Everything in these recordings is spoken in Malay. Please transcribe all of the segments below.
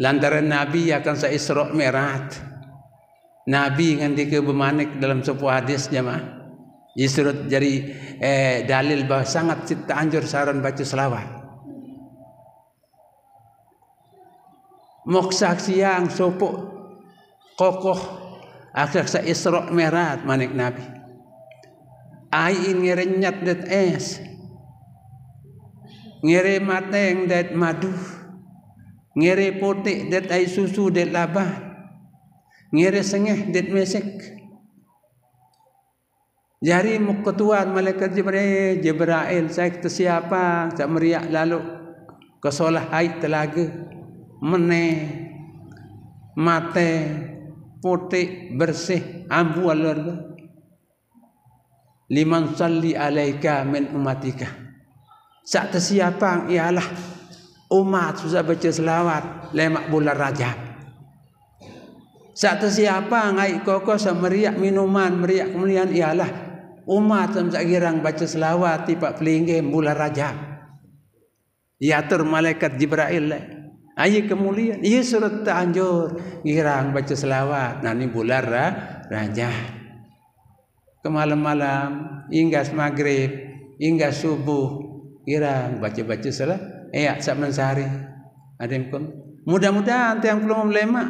Lantaran Nabi akan saya isrok merat. Nabi yang tiga dalam sebuah hadis jemaah. Isrok jadi eh, dalil bahawa sangat kita anjur saran baca selawat. Moksak siang sopuk kokoh akan saya isrok merat manik Nabi. Ain ngerenyat det es. Ngeremat yang det maduh ngere potik det air susu det labah ngere sengih det mesek. jari muk muketuan malaikat jibril jibrail saya kata siapa tak meriak lalu ke solah air telaga mene mate potik bersih ambu alur liman salli alaika min umatika Sakta siapa ialah Umat susah baca selawat lemak bulan rajab. Satu siapa ngai koko meriak minuman meriak kemuliaan ialah umat sama girang baca selawat di pak pelinggi bulan rajab. Yatur malaikat Jibril le. Ayi kemuliaan, Ia surat anjur girang baca selawat. Nani bulan ra, rajab. Kemalam-malam, hingga maghrib, hingga subuh, girang baca-baca selawat. Iya, eh, saben sehari. Ada yang pun. Mudah-mudahan tiang belum lemak.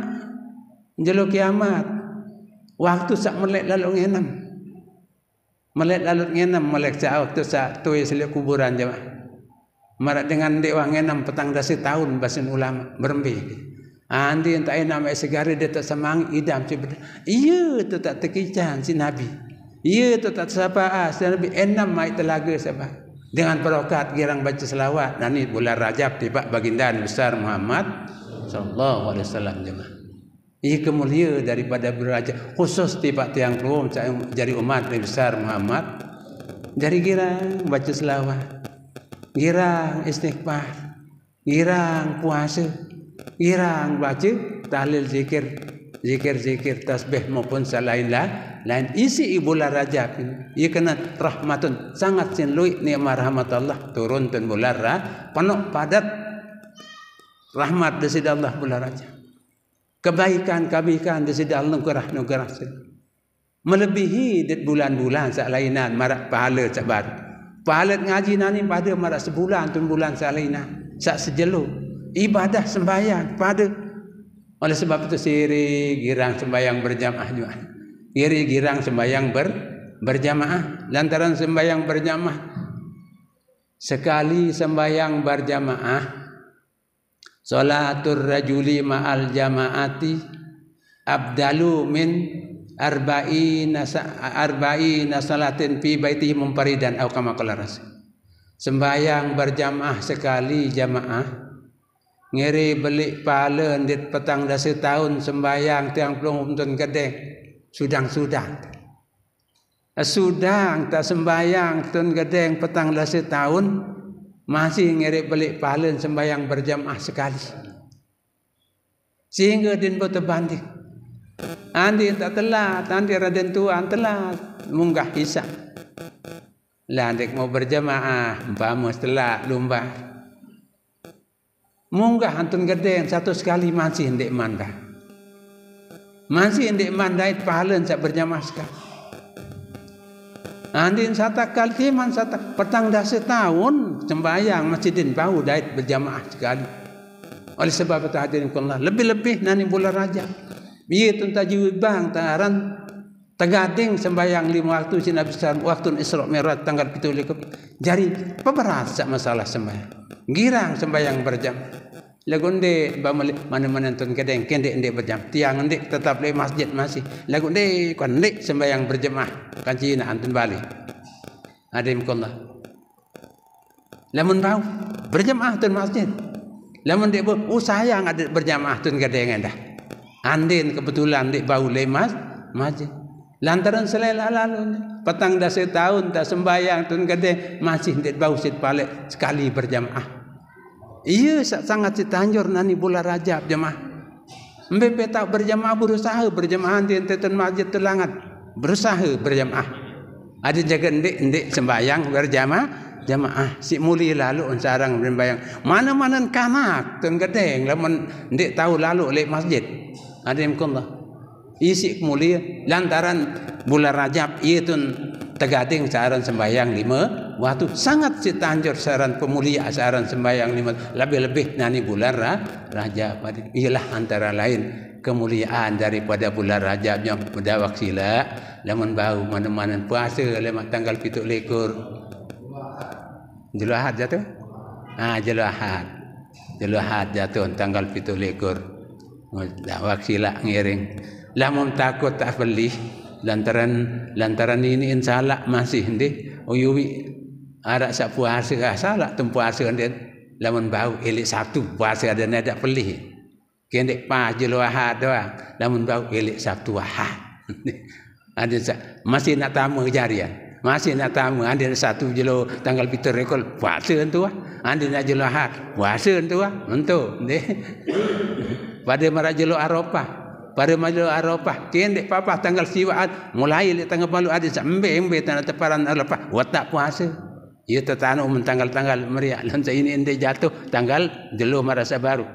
Jelo kiamat. Waktu sak melek lalu ngenam. Melek lalu ngenam melek sak waktu sak tuai selia kuburan jemaah. Marak dengan wang ngenam petang dasi tahun basin ulama berempi. Andi ah, yang tak enam esegari dia tak semang idam cipta. Iya tu tak terkicah si nabi. Iya tu tak siapa ah si nabi enam mai telaga siapa. Dengan perokat girang baca selawat. Dan ini bulan Rajab tiba baginda nabi besar Muhammad sallallahu alaihi wasallam jemaah. Ia kemulia daripada beraja, khusus tiba tiang kum jari umat Nabi besar Muhammad jari girang baca selawat girang istighfar girang puasa girang baca tahlil zikir zikir-zikir tasbih maupun selain lah lain isi ibulah raja ia kena rahmatun sangat sinlui ni'mah rahmat Allah turun dan bulan rah penuh padat rahmat di sida Allah bulan raja kebaikan kebaikan di sida Allah nugrah nugrah melebihi di bulan-bulan selainan marak pahala cabar pahala ngaji nani pada marak sebulan tu bulan selainan sak sejelu ibadah sembahyang pada oleh sebab itu siri girang sembahyang berjamaah juga. Iri girang sembahyang ber, berjamaah. Lantaran sembahyang berjamaah. Sekali sembahyang berjamaah. Salatur rajuli ma'al jamaati. Abdalu min arba'i nasa, arba'i nasalatin fi baiti mumparidan. Aukama kolarasi. Sembahyang berjamaah Sekali jamaah ngeri belik pala di petang dah setahun sembahyang tiang pulung umtun kedeng sudah sudang eh, sudang tak sembahyang tun gedeng petang dah setahun masih ngeri belik pala sembahyang berjamah sekali sehingga din bote banding andi tak telat andi raden tuan telat munggah hisap lah andik mau berjamaah mbah mau telat lumbah Monggo hantun gede yang satu sekali masih hendek manda. Masih hendek manda itu pahala yang berjamaah sekali. Nanti ah, satu kali timan satu petang dah setahun sembahyang masjidin bau dahit berjamaah sekali. Oleh sebab itu hadirin Allah lebih-lebih nanti bulan raja. Biar tuntah jiwa bang taran tegading sembahyang lima waktu sinabisan waktu isra mirat tanggal pitulik jari peberat masalah sembahyang girang sembahyang berjam. Lagu ni bermalik mana-mana tuan yang kendek kendek berjam. Tiang ni tetap di masjid masih. Lagu ni kan ni sembahyang berjamah Kan nak antun balik. Adem kola. Lamun bau berjamah tuan masjid. Lamun dia bu, oh sayang ada berjamah tuan yang dah. Andin kebetulan dia bau lemas masjid. Lantaran selela lalu petang dah setahun tak sembahyang tuan kedeng masih dia bau sit palek sekali berjamah. Iya sangat ditanjur nani bola rajab jemaah. Mbepe tak berjamaah berusaha berjamaah di enteten masjid terlangat berusaha berjamaah. Ada jaga hendik hendik sembayang berjamaah jamaah si muli lalu sarang berjamaah. Mana mana kanak tenggedeng mon hendik tahu lalu oleh masjid. Ada yang kumpul. Isi mulia lantaran bulan rajab iya tun tegading sarang sembayang lima waktu sangat ditanjur saran pemulia saran sembahyang lima lebih-lebih nani bulan ra, raja ialah antara lain kemuliaan daripada bulan rajab yang pada waktu la bau mana-mana puasa lemak tanggal pituk lekur jeluhat jatuh ha jeluhat jeluhat jatuh tanggal pituk lekur dah waktu la ngiring lamun takut tak beli lantaran lantaran ini insya Allah masih ndih oh, uyuwi ada sah puasa rasa lah tu puasa kan dia lamun bau elik satu puasa ada ni ada pelih. Kendek pa je lo ahad tu ah. bau elik satu ahad. ada sak masih nak tamu jarian. Ah. Masih nak tamu ada satu je tanggal Peter rekol puasa tu ah. Ada nak je lo ahad puasa tu ah. Entu. Pada maraja lo Eropa. Pada majlis Arafah, kendek papah tanggal siwaat, mulai tanggal malu ada sampai embe tanah teparan Arafah, watak puasa. Ia tertanuk umum tanggal tanggal meriah. Lantai ini ente jatuh tanggal jelo merasa baru.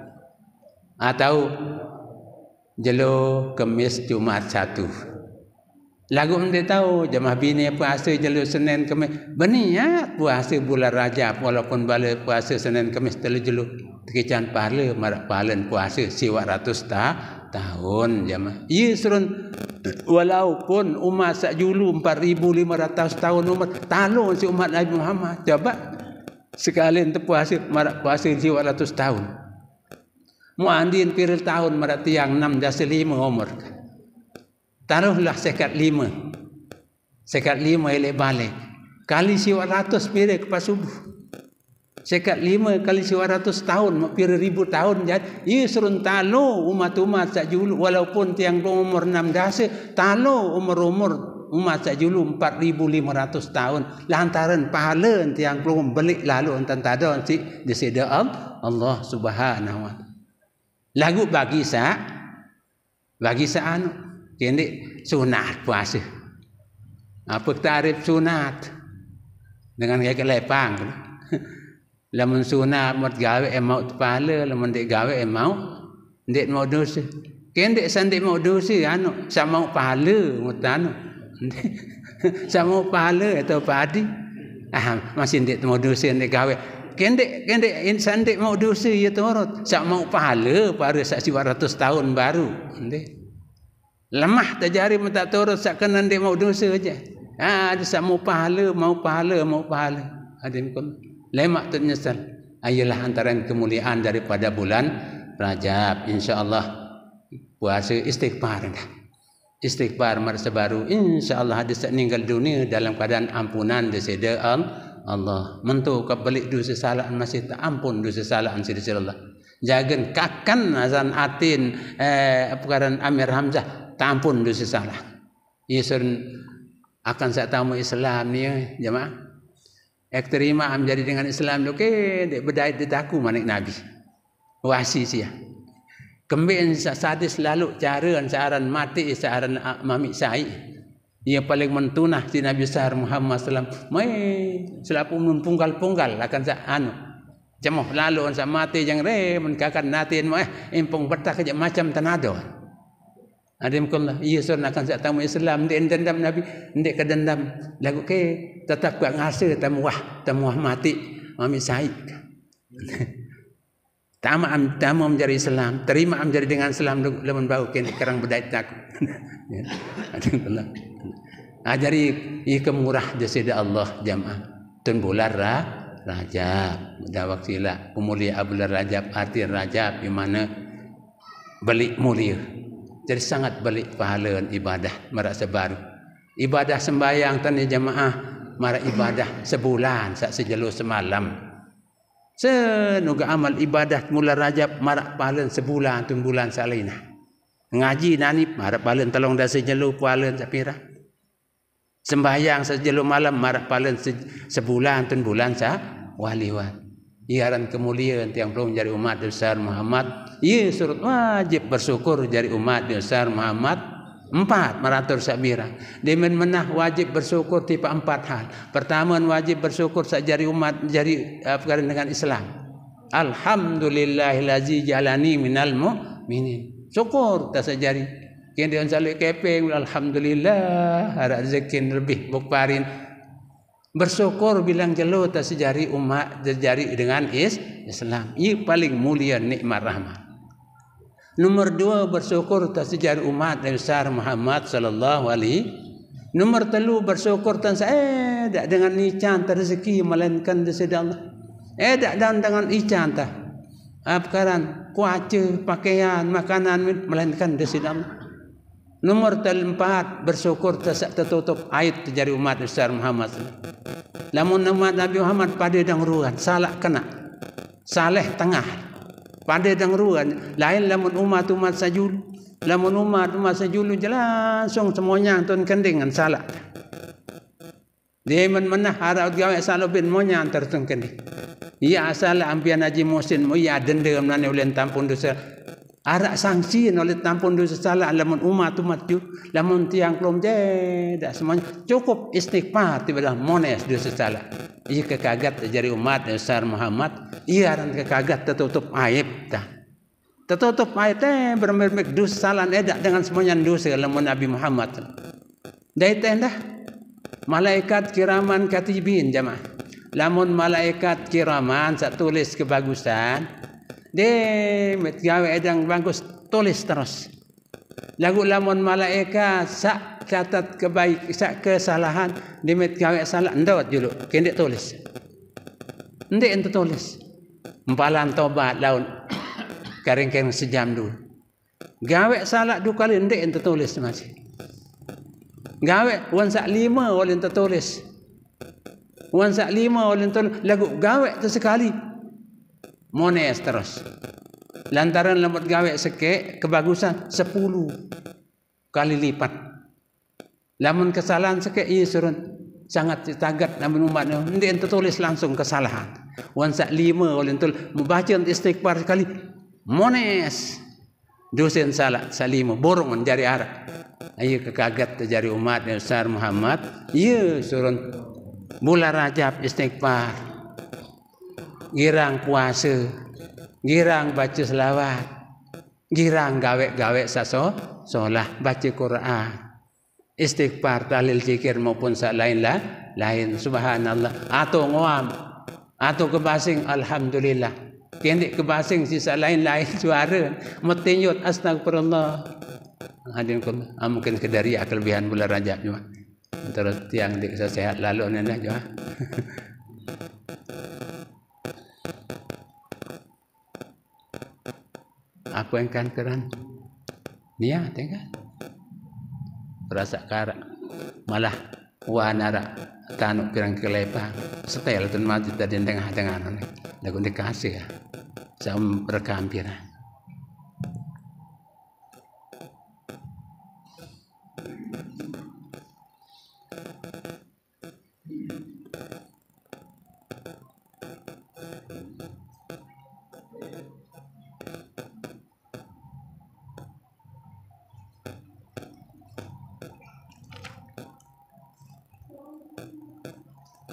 Atau ah, jelo kemis Jumat satu. Lagu ente tahu jemaah bini puasa jelo Senin kemis. Berniat puasa bulan Rajab walaupun balik puasa Senin kemis telah jelo. Kecan pahala marak pahala puasa siwa ratus tak tahun jemaah. Ya, serun walaupun umat sak julu 4500 tahun umat talun si umat Nabi Muhammad. Coba sekali ente hasil marak puasa si 200 tahun. Muandin pirul tahun marak tiang 6 dasa 5 umur. Taruhlah sekat 5. Sekat 5 elek balik. Kali si 200 pirul ke pas subuh. Sekat lima kali sewa tahun, mampir ribu tahun jad. Ia serun talo umat-umat tak julu. Walaupun tiang umur enam dasa, talo umur-umur umat tak julu empat ribu lima ratus tahun. Lantaran pahala tiang kau belik lalu entah tak ada nanti disedia Allah, Allah subhanahu wa ta'ala. Lagu bagi sah, bagi sah anu. Jadi sunat puasa. Apa tarif sunat? Dengan kaya lepang. Kena. Lamun sunat mau gawe emau eh kepala, lamun dek gawe emau eh dek mau dosa. Kian dek sandek mau dosa, anu sama kepala mutan. Sama kepala atau padi. Ah, masih dek mau dosa dek gawe. Kian dek kian dek insan dek mau dosa ya turut. Sama kepala pada saksi 200 tahun baru. Lemah tak jari mata turut sak kenan dek mau dosa aja. Ah, ada sama pahala, mau pahala, mau pahala. Ada yang lemak ternyata ayalah antara kemuliaan daripada bulan Rajab insyaallah puasa istighfar dah istighfar masa baru insyaallah ada sat ninggal dunia dalam keadaan ampunan deseda Allah mentu ke balik dosa salah masih tak ampun dosa salah sidi Allah jangan kakan azan atin eh perkara Amir Hamzah tak ampun dosa salah ia akan saya tahu Islam ni ya, jemaah Ek terima am jadi dengan Islam lo ke okay, bedai ditaku manik nabi. Wasi sia. Kemben sadis lalu cara saran mati saran mami sai. Ia paling mentunah di Nabi Sahar Muhammad sallam. Mai selaku mempunggal-punggal akan sa anu. Cemoh lalu sa mati yang re menkakan natin eh, mai empung eh, bertak macam tenado. Adem kula, iya sun akan sak tamu Islam, ndek dendam Nabi, ndek kedendam. Lagu ke, tetap kuat ngasa tamu wah, tamu wah mati. Mami Said. Tama am tamu menjadi Islam, terima am jadi dengan Islam lemon bau ke kerang bedai tak. Ya. Adem lah Ajari ah, i kemurah jasa Allah jamaah. Tun bular Rajab. Dah waktu ila umuli Abdul Rajab arti Rajab di mana beli mulia. Jadi sangat balik pahala ibadah marak sebar, Ibadah sembahyang tani jemaah marak ibadah sebulan sak sejelo semalam. Senuga amal ibadah mula rajab marak pahala sebulan tu bulan salina. Lah. Ngaji nani mara pahala tolong dah sejelo pahala sapira. Sembahyang sejelo malam marak pahala sebulan tu bulan sa wali wali iaran kemuliaan tiang yang perlu umat besar Muhammad ia surut wajib bersyukur jadi umat besar Muhammad empat meratur sabira Demen menah wajib bersyukur tipe empat hal pertama wajib bersyukur sajari umat jadi eh, perkara dengan Islam Alhamdulillah lazi jalani minal mu minin syukur tak sajari. kini dia salik keping Alhamdulillah harap rezeki lebih bukparin bersyukur bilang jelo tak sejari umat sejari dengan is Islam. Ini paling mulia nikmat rahmat. Nomor dua bersyukur tak sejari umat dari besar Muhammad sallallahu alaihi. Nomor telu bersyukur tanpa eh dengan ican terzeki melainkan di Allah. Eh tak dan dengan ican tak. Apakaran ah, kuaca, pakaian, makanan melainkan di Allah. Nomor terempat bersyukur tertutup ayat dari umat besar Muhammad. Namun umat Nabi Muhammad pada dan ruat salah kena. Saleh tengah. Pada dan ruat lain lamun umat umat sajul. Lamun umat umat sajul jelas semuanya tuan kendingan salah. Dia men mana harap gawe salah bin monya antar tuan kending. Ia asal ambian Haji musim. Ia dendam lah nanti ulen tampun dosa. Arak sanksi oleh tampon dosa salah lamun umat tu mati lamun tiang klom je dak semuanya cukup istighfar tiba dah mones dosa salah iya kekagat jari umat besar Muhammad iya aran kekagat tertutup aib dah tertutup aib teh bermermek dosa salah edak dengan semuanya dosa lamun Nabi Muhammad dah itu dah malaikat kiraman katibin jemaah lamun malaikat kiraman satu tulis kebagusan dia edang bagus tulis terus. Lagu lamun malaika sak catat kebaik sak kesalahan di met gawe salah ndawat julu kendek tulis. Ndek ente tulis. Empalan tobat laun kering-kering sejam dulu. Gawe salah dua kali ndek ente tulis masih. Gawe wan sak lima oleh ente tulis. Wan sak lima oleh ente lagu gawe tu sekali Mones terus. Lantaran lembut gawe seke kebagusan sepuluh kali lipat. Lamun kesalahan seke ini suruh Sangat ditagat namun umatnya. Nanti yang tertulis langsung kesalahan. Wan sak lima oleh itu. Membaca istighfar sekali. Mones. Dosen salah, salimu. Borong menjari arah. Ayo kekaget terjari umat yang Nabi Muhammad. Iya surun. Bula rajab istighfar girang puasa, girang baca selawat, girang gawek-gawek saso, solah baca Quran. Istighfar, tahlil, zikir maupun sak lain lah. Lain, subhanallah. Atau ngawam. Atau kebasing, alhamdulillah. Kendik kebasing, sisa lain-lain suara. Metinyut, astagfirullah. Hadirin kum. Ah, mungkin kedari ya, kelebihan bulan rajab Terus tiang dik sehat lalu nenek juga. aku akan keran ni ya tengok kan. rasa kara malah wanara ada tanuk kirang kelepa setel tu maju tadi tengah tengah nak dikasih ya lah. sama rekam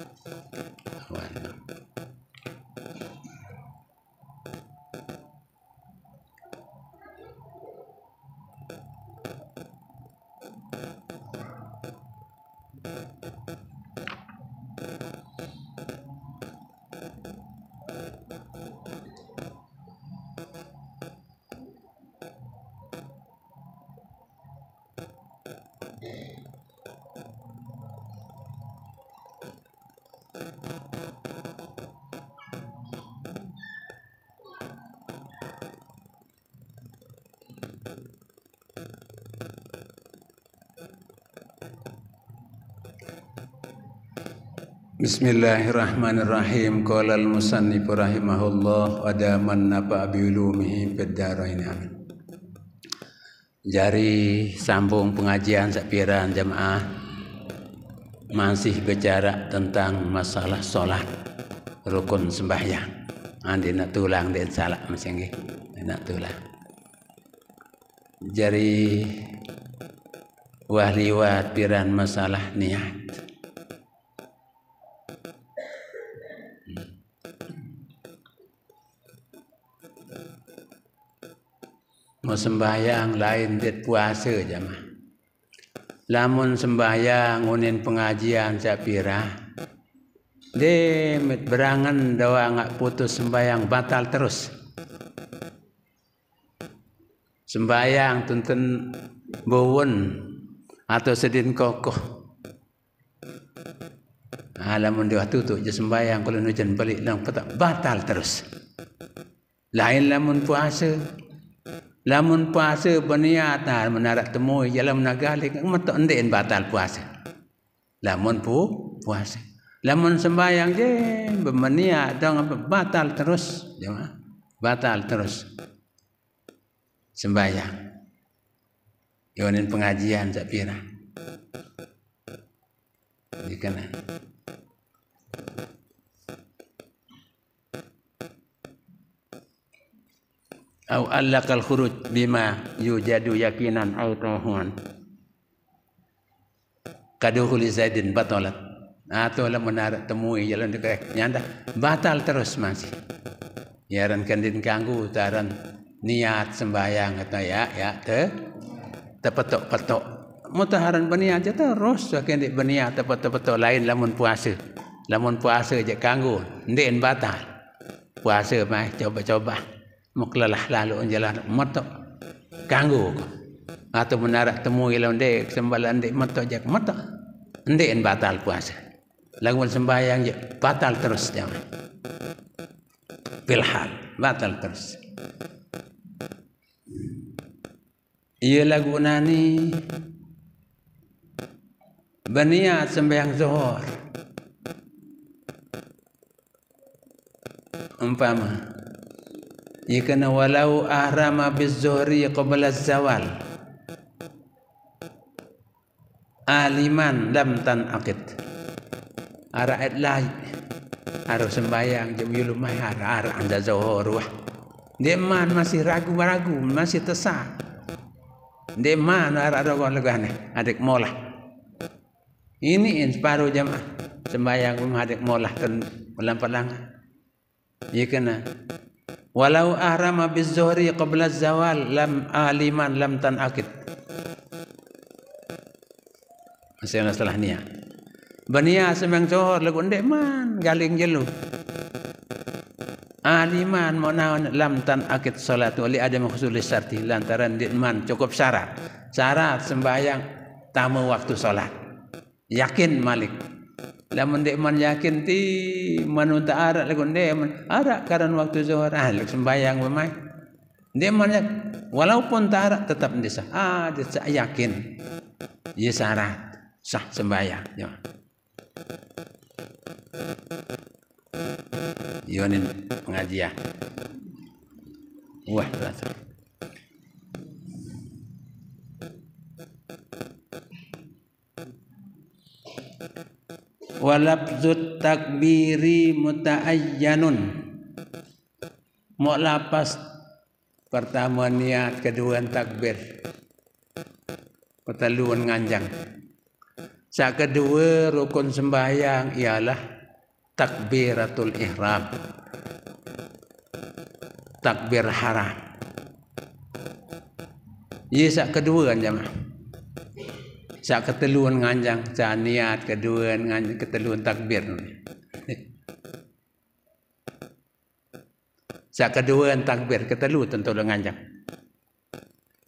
Bueno. Yeah. Bismillahirrahmanirrahim. Qala al-musannif rahimahullah wa daman napa bi ulumihi Jari sambung pengajian sapiran jemaah masih bicara tentang masalah solat rukun sembahyang. Andi ah, nak tulang dan salat masih nggih. Nak tulang jari wahliwat piran masalah niat mau sembahyang lain dit puasa jamaah lamun sembahyang ngunin pengajian cak pira demit berangan doa nggak putus sembahyang batal terus sembayang tuntun bowen atau sedin kokoh alamun ha, dia tu, je sembayang kalau nujan balik lang petak batal terus lain lamun puasa lamun puasa berniat ha, nah menarak temui jalan menagali metok ndin batal puasa lamun pu puasa lamun sembayang je berniat dong batal terus jemaah batal terus sembahyang. Yonin pengajian sak pira. Lah. Dikana. Au allakal khuruj bima yujadu yakinan au tahuan. Kaduhuli Zaidin batolat. Atau lah menarik temui jalan dekat eh. nyanda batal terus masih. Yaran kandin kanggu taran niat sembahyang kata ya ya te te petok petok. haran berniat je terus sakin di berniat te petok petok lain lamun puasa lamun puasa je kanggu ndin batal puasa mai coba-coba. muk lelah lalu jalan metok kanggu atau ha, menara temu ilang de sembalan de metok jak metok ndin batal puasa lamun sembahyang je batal terus jangan pilhal batal terus ia lagu Nani, berniat sembahyang zuhur umpama ia ya kena walau ahram abis zuhri qabla zawal aliman lam tan akid, arah lai arah sembahyang jemulumai arah arah anda zuhur wah Deman masih ragu-ragu, masih tersak. Deman ada ada orang lagu ane, adik mola. Ini yang separuh jemaah sembahyang pun adik mola ten pelang pelang. Ia kena. Walau ahrama bizzuhri qabla zawal lam aliman lam tan akid. Masih ada salah niat. Berniat semang cohor lagu deman galing jeluh. Aliman mau naon lam tan akit salat wali ada mahsul syarti lantaran diman cukup syarat. Syarat sembahyang tamu waktu salat. Yakin Malik. Lamun diman yakin ti manunta arak lagu diman arak karan waktu zuhur ahli sembahyang memai. Diman yak walaupun tarak tetap disa. Ah, sah yakin. Ya syarat sah sembahyang. Ya yonin pengajian. Wah, rasa. Walabzut takbiri muta'ayyanun. Mok lapas pertama niat kedua takbir. Kota luan nganjang. Sa kedua rukun sembahyang ialah takbiratul ihram takbir haram ia sak kedua kan jemaah sak keteluan nganjang sak niat kedua nganjang keteluan takbir sak kedua takbir ketelu tentu nganjang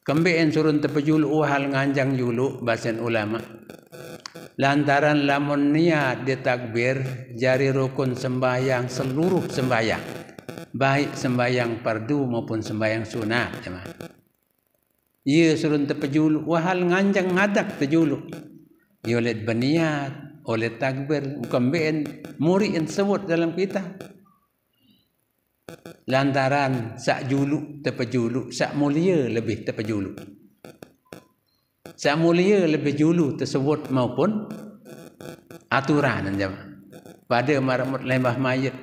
kembe en surun tepejul uhal nganjang julu basen ulama lantaran lamun niat ditakbir jari rukun sembahyang seluruh sembahyang baik sembahyang perdu maupun sembahyang sunat jemaah ia surun tepejulu wahal nganjang ngadak tejulu ia oleh berniat oleh takbir bukan ben murid yang sebut dalam kita lantaran sak julu tepejulu sak mulia lebih tepejulu Sang mulia lebih julu tersebut maupun aturan jemaah. Pada marmut lembah mayat.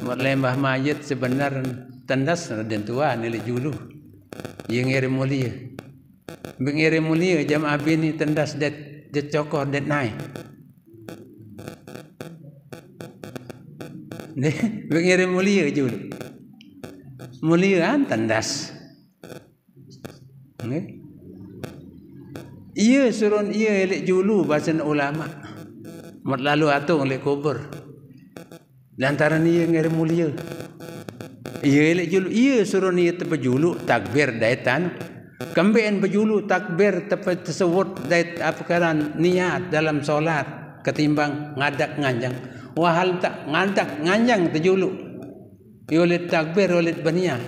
Marmut lembah mayat sebenarnya tandas dan tua nilai julu. Yang iri mulia. Yang iri mulia jemaah bini tandas dan dia cokoh dan naik. Bengiri mulia juga. Mulia kan tandas. Okay. Ia suruh ia oleh julu bahasa ulama. Lalu atung oleh kubur. Dan taran ia yang mulia. Ia oleh julu. Ia suruh ni ia julu takbir daitan. Kembian berjulu takbir tersebut dait apakaran niat dalam solat ketimbang ngadak nganjang. Wahal tak ngadak nganjang terjulu. Ia oleh takbir oleh berniat.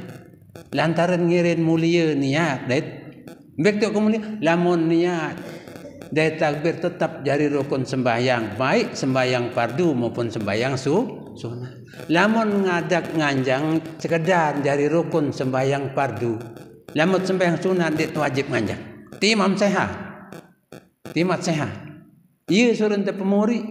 Lantaran ngirin mulia niat dait Begitu kemudian, lamun niat dari takbir tetap jari rukun sembahyang. Baik sembahyang fardu maupun sembahyang su, sunnah. Lamun ngadak nganjang sekedar jari rukun sembahyang fardu. Lamun sembahyang sunnah itu wajib nganjang. Timam sehat. Timat sehat. Ia suruh untuk pemuri.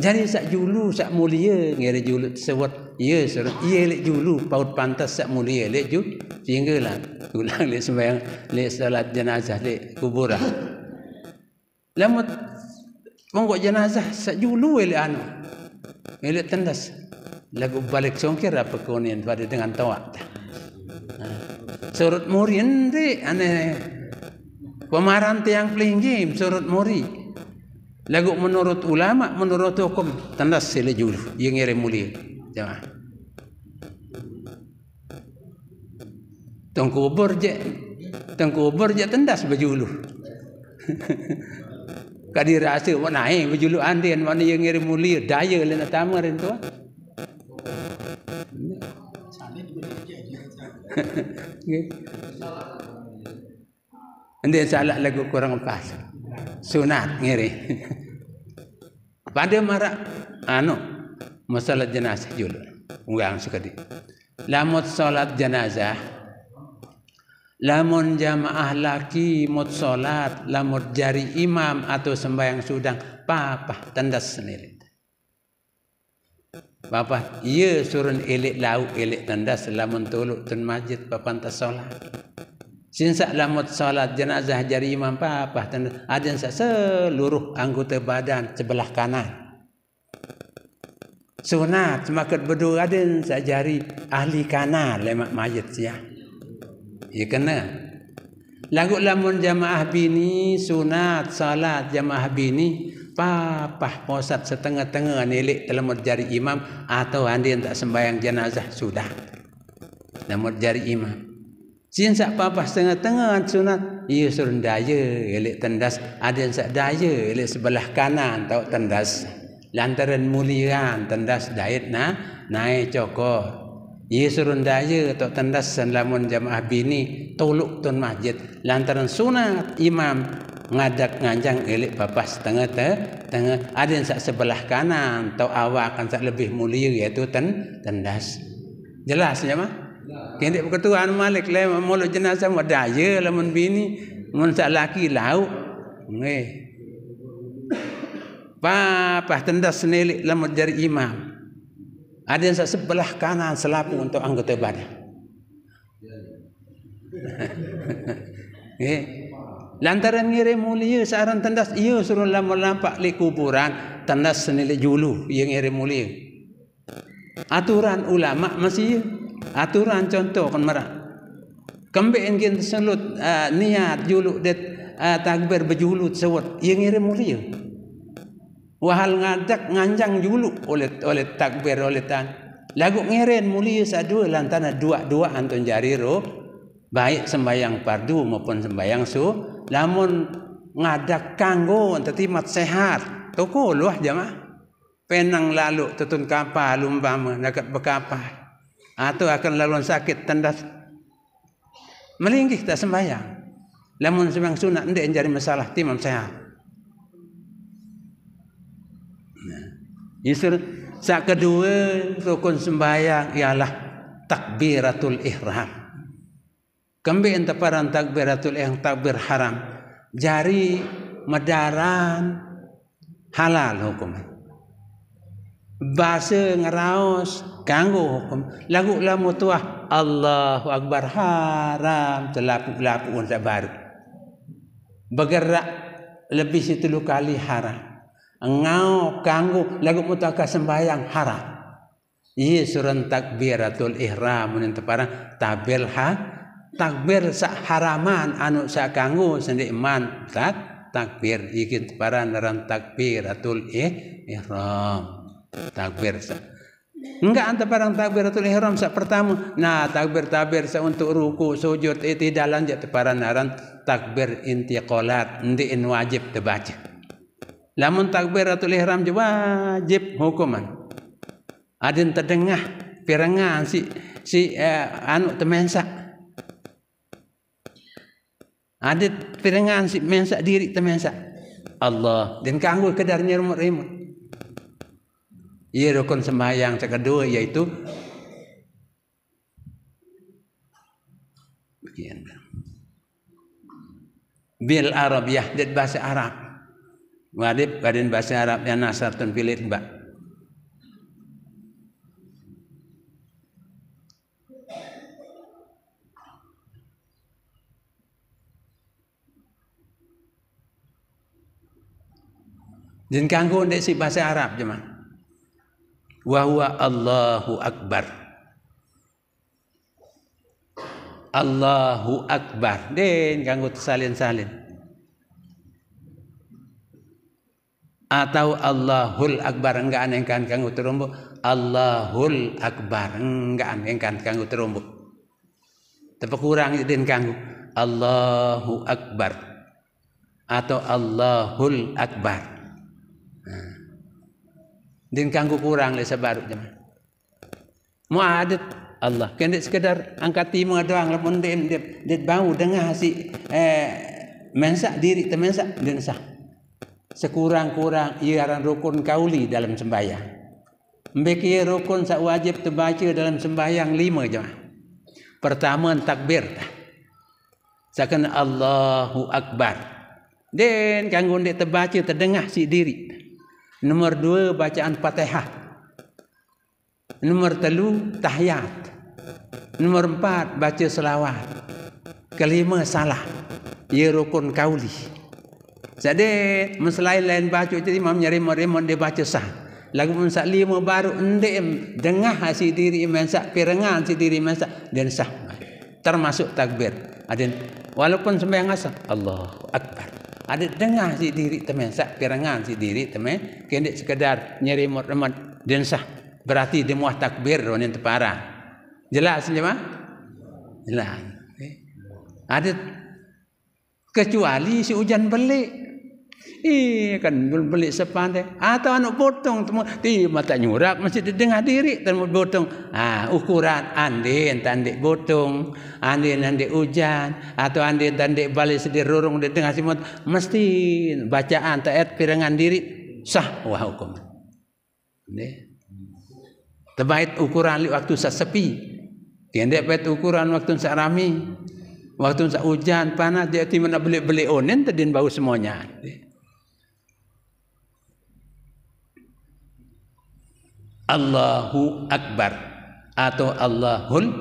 Jadi sak julu, sak mulia. Ngeri julu sewat ia ya, seorang ia lek julu paut pantas sak mulia lek ju tinggalah ulang lek sembang lek salat jenazah lek kuburan. lamut mongok jenazah sak julu lek anu lek tandas lagu balik songkir apa konian pada dengan tawak surut muri ndi ane pemaran tiang game surut muri lagu menurut ulama menurut hukum tandas sele julu yang ngere mulia Tengok. Ah. Tengku ubur je. Tengku ubur je tendas baju lu. Kadi rasa buat naik baju lu andian mana yang ngirim mulia daya le lah nak tamar itu. Andian ah. salah lagu kurang pas. Sunat ngiri. Pada marak anu masalah jenazah dulu orang sekali lamut solat jenazah lamun jamaah laki mut solat lamut jari imam atau sembahyang sudang papa Tanda sendiri Bapa, Ia suruh elit lauk elit tanda. Selamun tuluk tun majid papan tas solat. Sinsak lamut solat jenazah jari imam papa tandas ada seluruh anggota badan sebelah kanan sunat semakat berdua raden sajari ahli kana lemak mayat ya Ia ya, kena lagu lamun jamaah bini sunat salat jamaah bini papah posat setengah-tengah nilik telemut jari imam atau andian tak sembahyang jenazah sudah telemut jari imam Sin sak papah setengah tengah sunat, iya suruh daya, elek tendas, ada yang sak daya, elek sebelah kanan, tau tendas lantaran mulia tandas daid na nae coko Yesurun daya atau tandas selamun jamaah bini tuluk tun masjid lantaran sunat imam ngadak nganjang elik bapak setengah te, tengah ada yang sebelah kanan atau awak akan sak lebih mulia yaitu ten, tandas jelas ya mah kini ketuaan malik le mulut jenazah mau daya lamun bini mun sak laki lauk ngeh Papa tendas senilik lama jadi imam. Ada yang sebelah kanan selaku untuk anggota badan. eh. Lantaran ngirim mulia seorang tendas ia suruh lama lampak di kuburan tendas senilik julu yang ngirim mulia. Aturan ulama masih ia. Aturan contoh kan merah. Kembing kian selut uh, niat julu det uh, takbir berjulut sewot yang ngirim mulia. Wahal ngadak nganjang julu oleh oleh takbir oleh tan. Lagu ngeren mulia sadu lantana dua-dua antun jari ro baik sembahyang pardu maupun sembahyang su namun ngadak kanggo tetapi mat sehat toko luah jamaah penang lalu tetun kapal lumbama nak bekapal atau ah, akan lalu sakit tanda melingkih tak sembahyang namun sembahyang sunat ndek jadi masalah timam sehat Isir sak kedua rukun sembahyang ialah takbiratul ihram. Kembe enta parang takbiratul yang takbir haram. Jari medaran halal hukum. Bahasa ngeraos ganggu hukum. Lagu lamu tuah Allahu Akbar haram telapu lapu pun tak baru. Bergerak lebih situ kali haram. Engau kanggu lagu mutaka sembahyang haram. Iya suran takbiratul ihram nun teparang tabel ha takbir sa haraman anu sa kanggu sendi iman tak takbir iki teparang naran takbiratul ihram takbir sa Enggak antara barang takbiratul ihram sak pertama. Nah, takbir takbir sak untuk ruku, sujud itu eh, tidak lanjut teparan naran takbir intiqolat. Ndiin wajib tebaca. Lamun takbir atau ihram je wajib hukuman. Adin terdengah pirangan si si eh, anu temensa. Ada pirangan si mensak diri temensa. Allah dan kanggu kedarnya rumur remut. Ia rukun sembahyang kedua yaitu bil Arab ya, dan bahasa Arab. Warib kadin bahasa Arab Arabnya nasartun filir mbak. Jin kanggo ndek si bahasa Arab cuma. Wa huwa Allahu Akbar. Allahu Akbar. Den kanggo salin-salin. atau Allahul Akbar enggak anehkan kanggo terumbu Allahul Akbar enggak anehkan kanggo terumbu tapi kurang itu kanggo Allahu Akbar atau Allahul Akbar din kanggo kurang le sebaru jaman mau Allah kene sekedar angkat timung doang lepun dem dem dem bau dengar si eh mensak diri temensak dengar sekurang-kurang ia aran rukun kauli dalam sembahyang. Mbeki rukun sak wajib terbaca dalam sembahyang lima je. Pertama takbir. Sakan Allahu Akbar. Den kanggo ndek terbaca terdengah si diri. Nomor dua bacaan Fatihah. Nomor telu tahiyat. Nomor empat baca selawat. Kelima salah. Ia rukun kaulih. Jadi selain lain baca jadi mam nyari merimun dia baca sah. Lagu pun sak lima baru ndek dengah ha, si diri mensak pirengan si diri mensak dan sah. Termasuk takbir. Adin ha, walaupun sembahyang asah Allahu akbar. Ada dengah si diri temen sak pirengan si diri temen kene sekedar nyari merimun dan sah. Berarti dia muah takbir ron yang tepara. Jelas ni ya, mah? Jelas. Eh? Ada kecuali si hujan belik Eh, kan beli sepandai. Atau ah, anak potong. Ti, mata nyurap. Masih di tengah diri. Tengah potong. Ah, ukuran. Andin, tandik potong. Andin, tandik hujan. Atau ah, andin, tandik balik sedih rurung di tengah simut. Mesti bacaan. Taat pirangan diri. Sah. Wah, hukum. Ini. Terbaik ukuran di waktu sepi, tiada baik ukuran waktu ramai, Waktu sa hujan panas dia timun nak beli-beli onen oh, tadi bau semuanya. Ini. Allahu Akbar atau Allahun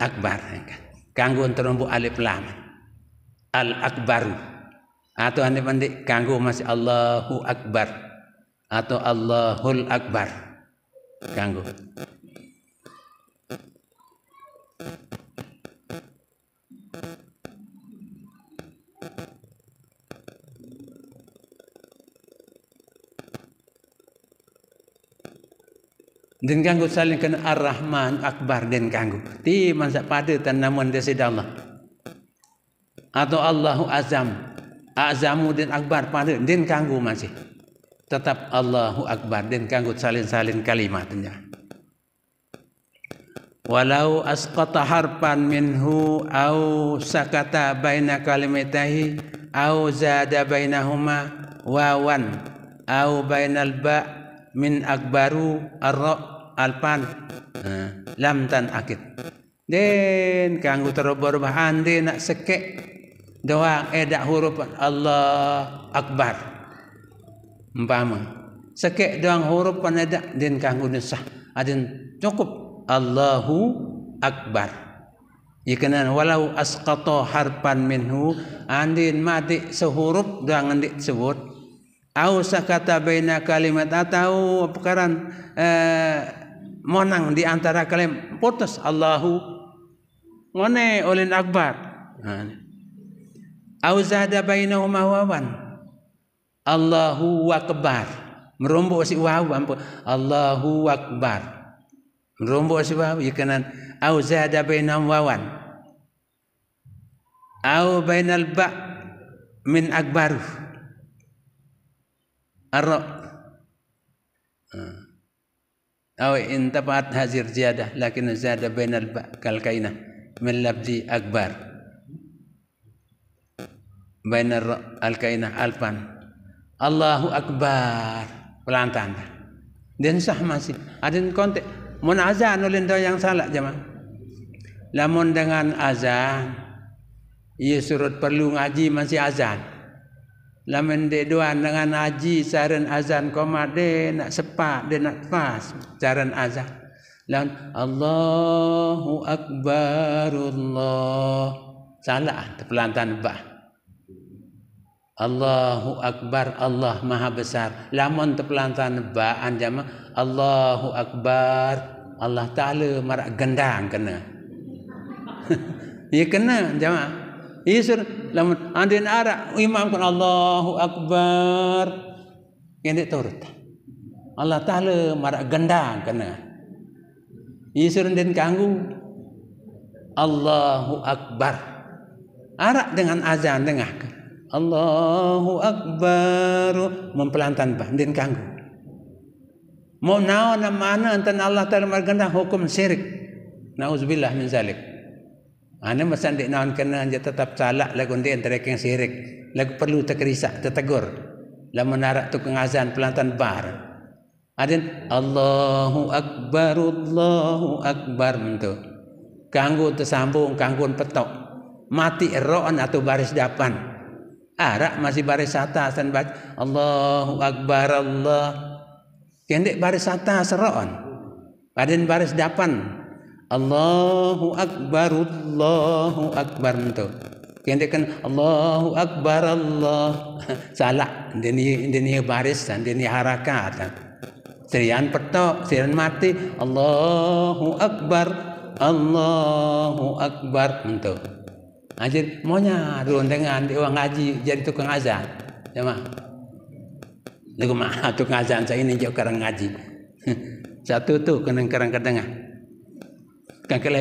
Akbar kan kanggo terumbu alif lam al Akbar atau anda pandi kanggo masih Allahu Akbar atau Allahul Akbar kanggo Dan ganggu saling kena Ar-Rahman Akbar dan ganggu. Ti masa pada tan namun dia sedang Allah. Atau Allahu Azam. Azamu dan Akbar pada dan ganggu masih. Tetap Allahu Akbar dan ganggu saling-saling kalimatnya. Walau asqata harpan minhu au sakata baina kalimatahi au zada bainahuma wawan au bainal ba min akbaru ar-ra' alpan eh, lam tan akit den kanggo terobor bahan de nak sekek doa edak eh, huruf Allah akbar umpama sekek doang huruf panedak den kanggo nesah aden ah, cukup Allahu akbar Ikanan ya, walau asqata harpan minhu andin ah, mati sehuruf doang andik sebut au sakata baina kalimat atau perkara eh, monang di antara kalian putus Allahu ngone oleh akbar ha, auzada bainahuma wawan Allahu akbar merombok si wawu ampun Allahu akbar merombok si wawu ikanan ya, auzada bainahuma wawan au bainal ba min akbaru arra ha. أو إن تبعت هذه الزيادة لكن زاد بين الكلكين من لفظ أكبر بين الكلكين ألفا الله أكبر ولان تاندا دين صح ماشي أدين كونت من أذان ولين دو يان سالا جماعة لمن dengan أذان يسرد perlu ngaji masih أذان Lamun de duan dengan haji saran azan komat nak sepak de nak pas saran azan. Lan Allahu akbarullah. Salah terpelantan ba. Allahu akbar Allah maha besar. Lamun terpelantan ba anjama Allahu akbar Allah taala marak gendang kena. Ia ya kena jama. Ia ya, sur lamun andin ara imam kun Allahu akbar ngene turut Allah taala marak gendang kena isur den kanggu Allahu akbar arak dengan azan tengah Allahu akbar mempelantan bah den kanggu mau naon mana enten Allah taala marak gendang hukum syirik Nauzubillah min zalik. Ana ha, masan dek naon kena anja tetap salak lagu dia antara yang sirik. Lagu perlu terkerisak, tertegur. Lama menarik tu kengazan pelantan bar. Adin ha, Allahu Akbar, Allahu Akbar itu. Kanggu tersambung, kanggu petok. Mati roan atau baris depan. Arak ha, masih baris atas dan baca Allahu Akbar, Allah. Kendek baris atas roan. Adin baris depan. Allahu Akbar, Allahu Akbar itu. Yang dia kan Allahu Akbar Allah salah. Ini ini baris dan ini harakat. Serian petok, serian mati. Allahu Akbar, Allahu Akbar itu. Aje ha, maunya turun dengan dia orang ngaji jadi tukang azan. Cuma, lagu mana tukang azan saya ini jauh kerang ngaji. Satu tu kena kerang ke tengah. que aquel